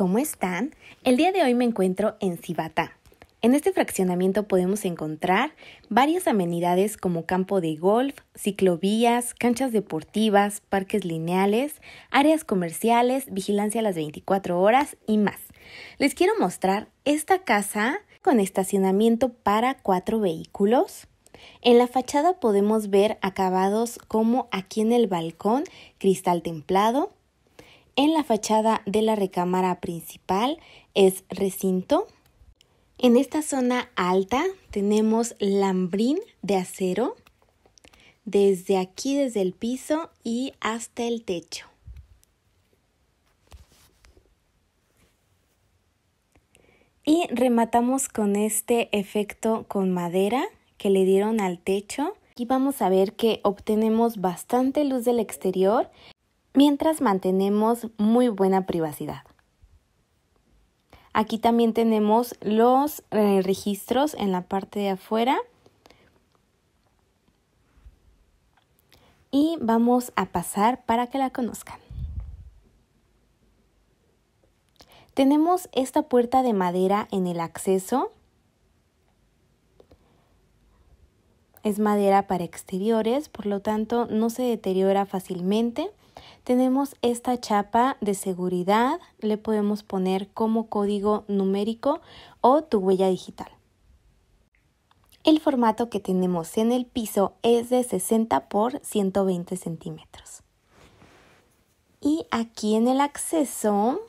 ¿Cómo están? El día de hoy me encuentro en cibata En este fraccionamiento podemos encontrar varias amenidades como campo de golf, ciclovías, canchas deportivas, parques lineales, áreas comerciales, vigilancia a las 24 horas y más. Les quiero mostrar esta casa con estacionamiento para cuatro vehículos. En la fachada podemos ver acabados como aquí en el balcón, cristal templado, en la fachada de la recámara principal es recinto. En esta zona alta tenemos lambrín de acero desde aquí, desde el piso y hasta el techo. Y rematamos con este efecto con madera que le dieron al techo. Aquí vamos a ver que obtenemos bastante luz del exterior mientras mantenemos muy buena privacidad. Aquí también tenemos los eh, registros en la parte de afuera. Y vamos a pasar para que la conozcan. Tenemos esta puerta de madera en el acceso. Es madera para exteriores, por lo tanto no se deteriora fácilmente. Tenemos esta chapa de seguridad, le podemos poner como código numérico o tu huella digital. El formato que tenemos en el piso es de 60 por 120 centímetros. Y aquí en el acceso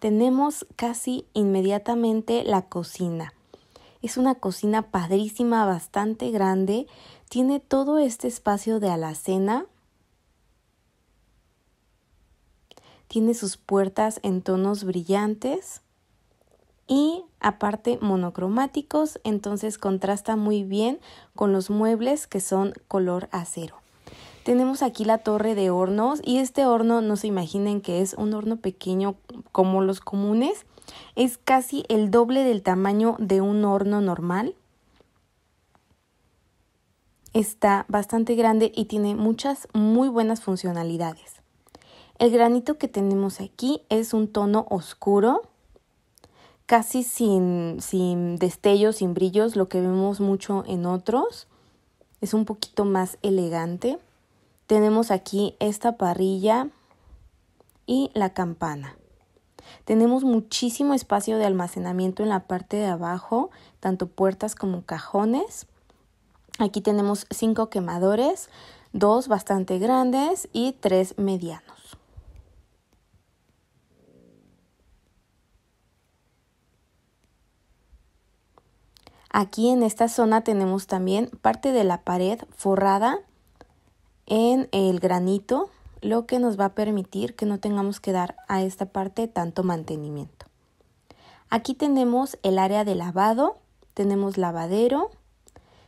tenemos casi inmediatamente la cocina. Es una cocina padrísima, bastante grande. Tiene todo este espacio de alacena tiene sus puertas en tonos brillantes y aparte monocromáticos, entonces contrasta muy bien con los muebles que son color acero. Tenemos aquí la torre de hornos y este horno no se imaginen que es un horno pequeño como los comunes, es casi el doble del tamaño de un horno normal. Está bastante grande y tiene muchas muy buenas funcionalidades. El granito que tenemos aquí es un tono oscuro, casi sin, sin destellos, sin brillos, lo que vemos mucho en otros. Es un poquito más elegante. Tenemos aquí esta parrilla y la campana. Tenemos muchísimo espacio de almacenamiento en la parte de abajo, tanto puertas como cajones. Aquí tenemos cinco quemadores, dos bastante grandes y tres medianos. Aquí en esta zona tenemos también parte de la pared forrada en el granito, lo que nos va a permitir que no tengamos que dar a esta parte tanto mantenimiento. Aquí tenemos el área de lavado, tenemos lavadero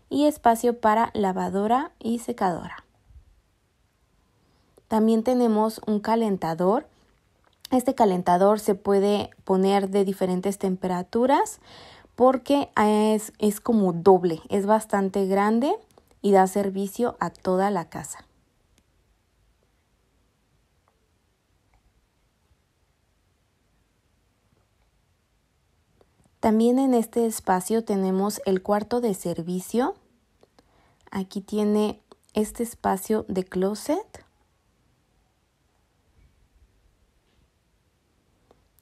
y espacio para lavadora y secadora. También tenemos un calentador. Este calentador se puede poner de diferentes temperaturas porque ah, es, como doble, es bastante grande y da servicio a toda la casa. También en este espacio tenemos el cuarto de servicio. Aquí tiene este espacio de closet.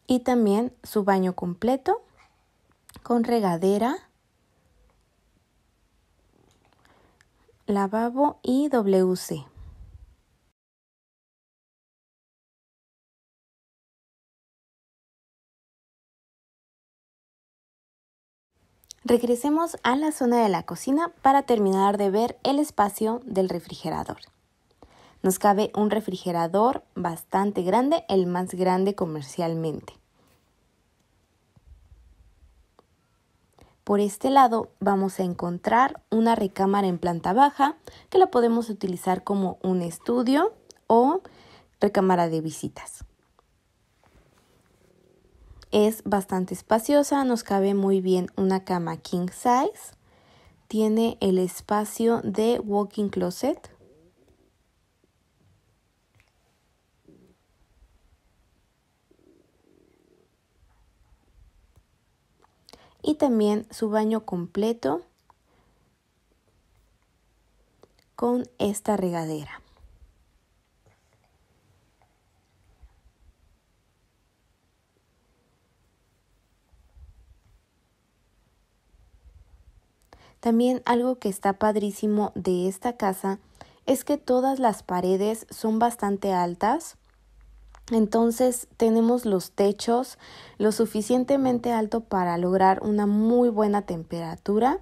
Y también su baño completo con regadera, lavabo y WC. Regresemos a la zona de la cocina para terminar de ver el espacio del refrigerador. Nos cabe un refrigerador bastante grande, el más grande comercialmente. Por este lado vamos a encontrar una recámara en planta baja que la podemos utilizar como un estudio o recámara de visitas. Es bastante espaciosa, nos cabe muy bien una cama king size. Tiene el espacio de walking closet y también su baño completo con esta regadera. También algo que está padrísimo de esta casa es que todas las paredes son bastante altas entonces tenemos los techos lo suficientemente alto para lograr una muy buena temperatura.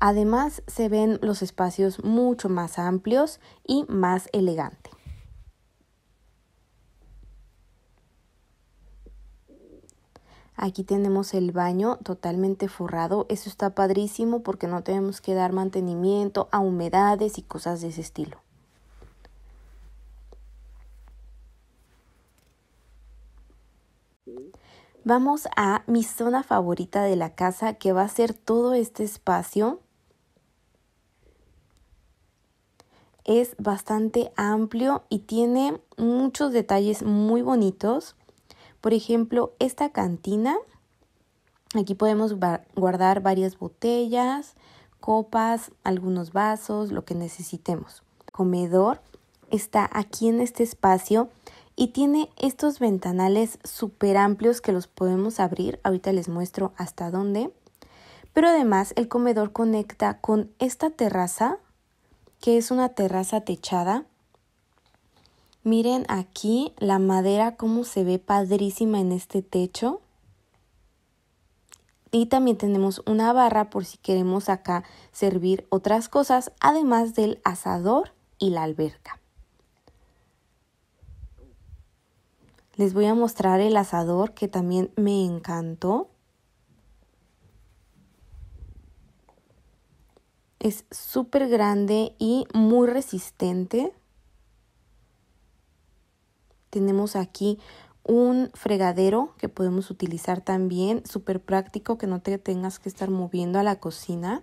Además se ven los espacios mucho más amplios y más elegante. Aquí tenemos el baño totalmente forrado. Eso está padrísimo porque no tenemos que dar mantenimiento a humedades y cosas de ese estilo. Vamos a mi zona favorita de la casa que va a ser todo este espacio. Es bastante amplio y tiene muchos detalles muy bonitos. Por ejemplo, esta cantina. Aquí podemos guardar varias botellas, copas, algunos vasos, lo que necesitemos. Comedor está aquí en este espacio y tiene estos ventanales súper amplios que los podemos abrir. Ahorita les muestro hasta dónde. Pero además el comedor conecta con esta terraza, que es una terraza techada. Miren aquí la madera, cómo se ve padrísima en este techo. Y también tenemos una barra por si queremos acá servir otras cosas, además del asador y la alberca. Les voy a mostrar el asador que también me encantó. Es súper grande y muy resistente. Tenemos aquí un fregadero que podemos utilizar también, súper práctico que no te tengas que estar moviendo a la cocina.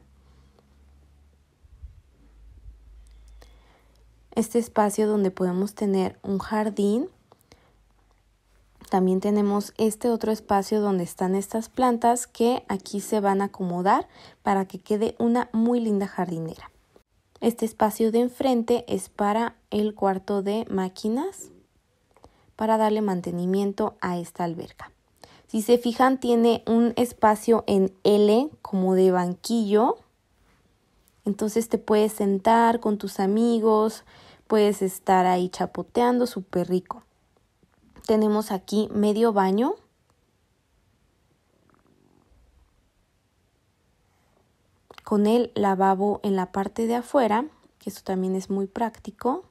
Este espacio donde podemos tener un jardín también tenemos este otro espacio donde están estas plantas que aquí se van a acomodar para que quede una muy linda jardinera. Este espacio de enfrente es para el cuarto de máquinas para darle mantenimiento a esta alberca. Si se fijan tiene un espacio en L como de banquillo. Entonces te puedes sentar con tus amigos, puedes estar ahí chapoteando, súper rico tenemos aquí medio baño. Con el lavabo en la parte de afuera, que eso también es muy práctico.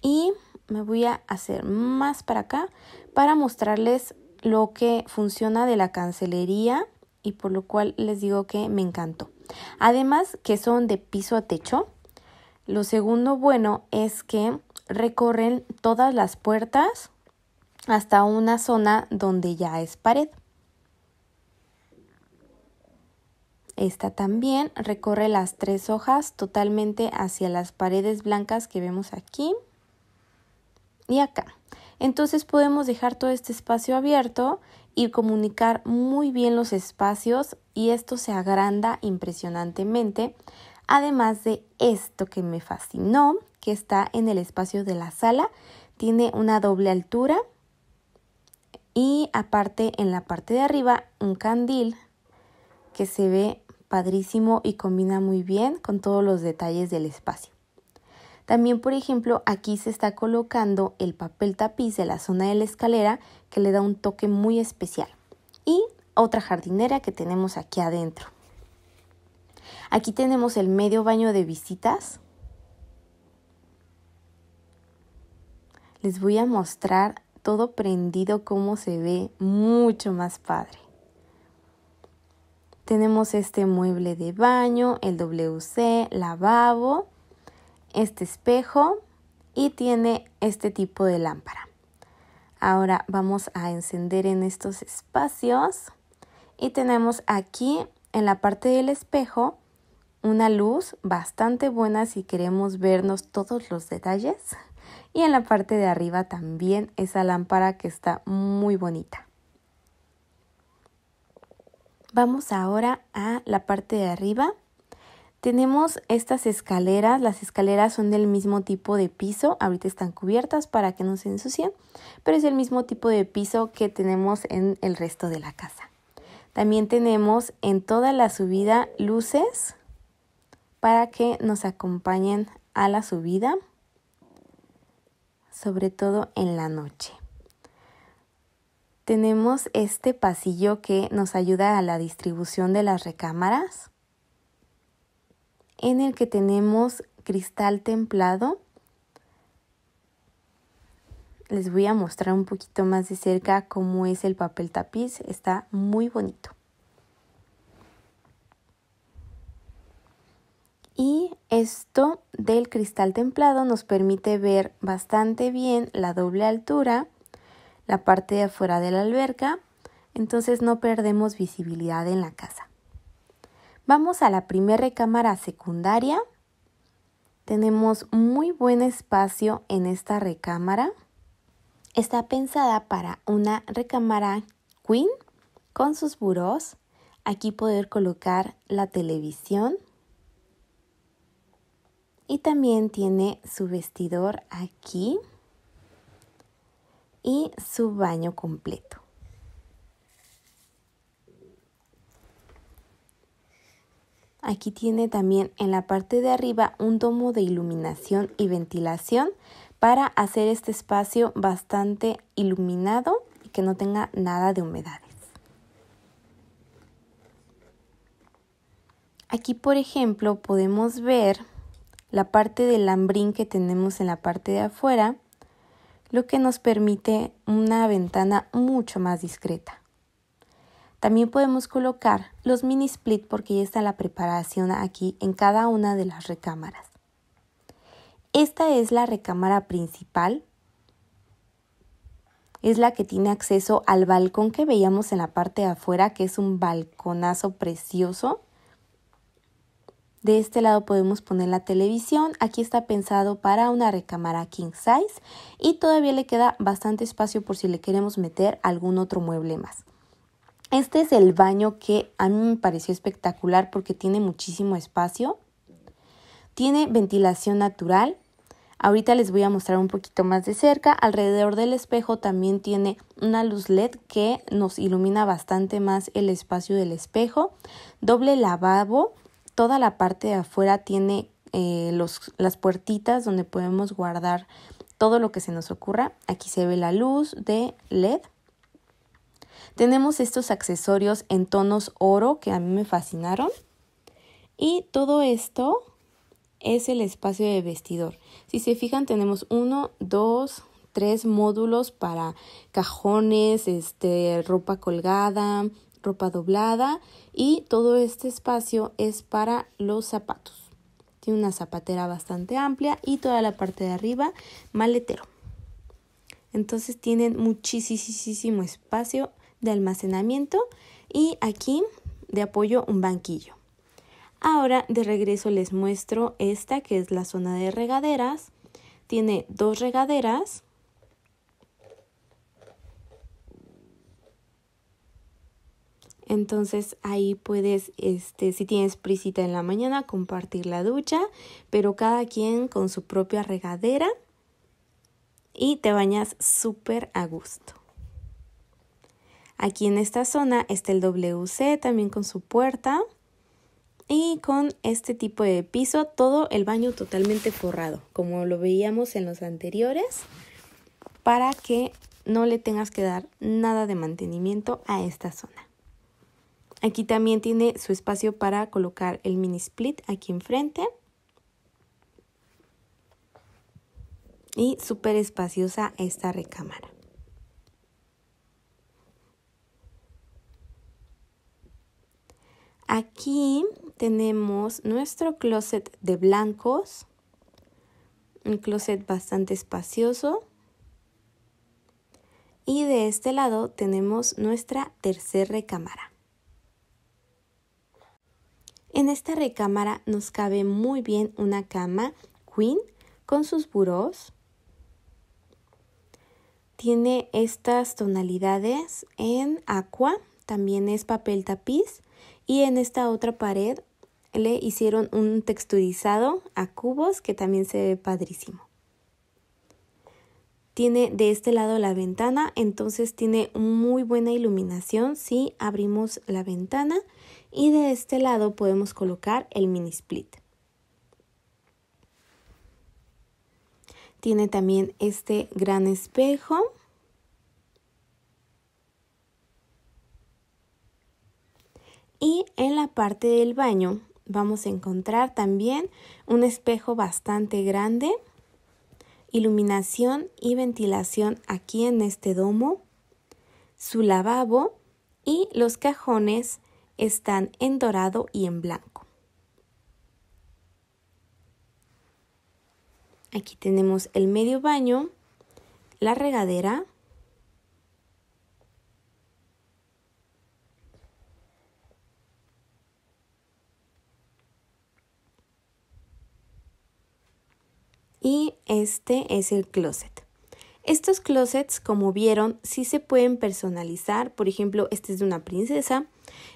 Y me voy a hacer más para acá para mostrarles lo que funciona de la cancelería y por lo cual les digo que me encantó. Además que son de piso a techo. Lo segundo bueno es que recorren todas las puertas hasta una zona donde ya es pared. Esta también recorre las tres hojas totalmente hacia las paredes blancas que vemos aquí y acá. Entonces podemos dejar todo este espacio abierto y comunicar muy bien los espacios y esto se agranda impresionantemente. Además de esto que me fascinó, que está en el espacio de la sala, tiene una doble altura y aparte en la parte de arriba un candil que se ve padrísimo y combina muy bien con todos los detalles del espacio. También, por ejemplo, aquí se está colocando el papel tapiz de la zona de la escalera que le da un toque muy especial. Y otra jardinera que tenemos aquí adentro. Aquí tenemos el medio baño de visitas. Les voy a mostrar todo prendido cómo se ve mucho más padre. Tenemos este mueble de baño, el WC, lavabo este espejo y tiene este tipo de lámpara. Ahora vamos a encender en estos espacios y tenemos aquí en la parte del espejo una luz bastante buena si queremos vernos todos los detalles y en la parte de arriba también esa lámpara que está muy bonita. Vamos ahora a la parte de arriba tenemos estas escaleras, las escaleras son del mismo tipo de piso, ahorita están cubiertas para que no se ensucien, pero es el mismo tipo de piso que tenemos en el resto de la casa. También tenemos en toda la subida luces para que nos acompañen a la subida, sobre todo en la noche. Tenemos este pasillo que nos ayuda a la distribución de las recámaras en el que tenemos cristal templado. Les voy a mostrar un poquito más de cerca cómo es el papel tapiz. Está muy bonito. Y esto del cristal templado nos permite ver bastante bien la doble altura, la parte de afuera de la alberca, entonces no perdemos visibilidad en la casa. Vamos a la primera recámara secundaria. Tenemos muy buen espacio en esta recámara. Está pensada para una recámara queen con sus burós. Aquí poder colocar la televisión. Y también tiene su vestidor aquí y su baño completo. Aquí tiene también en la parte de arriba un domo de iluminación y ventilación para hacer este espacio bastante iluminado y que no tenga nada de humedades. Aquí, por ejemplo, podemos ver la parte del lambrín que tenemos en la parte de afuera, lo que nos permite una ventana mucho más discreta. También podemos colocar los mini split porque ya está la preparación aquí en cada una de las recámaras. Esta es la recámara principal. Es la que tiene acceso al balcón que veíamos en la parte de afuera, que es un balconazo precioso. De este lado podemos poner la televisión. Aquí está pensado para una recámara king size y todavía le queda bastante espacio por si le queremos meter algún otro mueble más. Este es el baño que a mí me pareció espectacular porque tiene muchísimo espacio. Tiene ventilación natural. Ahorita les voy a mostrar un poquito más de cerca. Alrededor del espejo también tiene una luz LED que nos ilumina bastante más el espacio del espejo. Doble lavabo. Toda la parte de afuera tiene eh, las puertitas donde podemos guardar todo lo que se nos ocurra. Aquí se ve la luz de LED. Tenemos estos accesorios en tonos oro que a mí me fascinaron. Y todo esto es el espacio de vestidor. Si se fijan, tenemos uno, dos, tres módulos para cajones, este, ropa colgada, ropa doblada y todo este espacio es para los zapatos. Tiene una zapatera bastante amplia y toda la parte de arriba maletero. Entonces tienen muchísimo espacio de almacenamiento y aquí de apoyo un banquillo. Ahora de regreso les muestro esta que es la zona de regaderas. Tiene dos regaderas. Entonces ahí puedes, este, si tienes prisa en la mañana, compartir la ducha, pero cada quien con su propia regadera y te bañas súper a gusto. Aquí en esta zona está el WC también con su puerta y con este tipo de piso, todo el baño totalmente forrado, como lo veíamos en los anteriores, para que no le tengas que dar nada de mantenimiento a esta zona. Aquí también tiene su espacio para colocar el mini split aquí enfrente. Y súper espaciosa esta recámara. Aquí tenemos nuestro closet de blancos, un closet bastante espacioso. Y de este lado tenemos nuestra tercera recámara. En esta recámara nos cabe muy bien una cama queen con sus burós. Tiene estas tonalidades en aqua, también es papel tapiz y en esta otra pared le hicieron un texturizado a cubos que también se ve padrísimo. Tiene de este lado la ventana, entonces tiene muy buena iluminación si abrimos la ventana y de este lado podemos colocar el mini split. Tiene también este gran espejo Y en la parte del baño vamos a encontrar también un espejo bastante grande, iluminación y ventilación aquí en este domo, su lavabo y los cajones están en dorado y en blanco. Aquí tenemos el medio baño, la regadera, y este es el closet. Estos closets, como vieron, sí se pueden personalizar. Por ejemplo, este es de una princesa,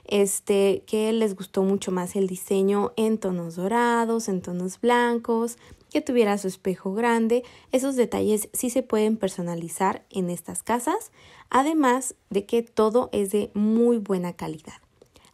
este que les gustó mucho más el diseño en tonos dorados, en tonos blancos, que tuviera su espejo grande. Esos detalles sí se pueden personalizar en estas casas, además de que todo es de muy buena calidad.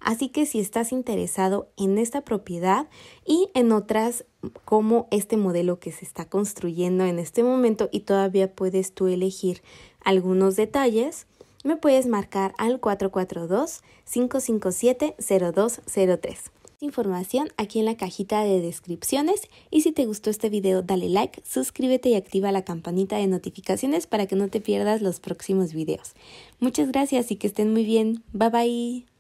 Así que si estás interesado en esta propiedad y en otras como este modelo que se está construyendo en este momento y todavía puedes tú elegir algunos detalles, me puedes marcar al 442-557-0203. Información aquí en la cajita de descripciones y si te gustó este video dale like, suscríbete y activa la campanita de notificaciones para que no te pierdas los próximos videos. Muchas gracias y que estén muy bien. Bye bye.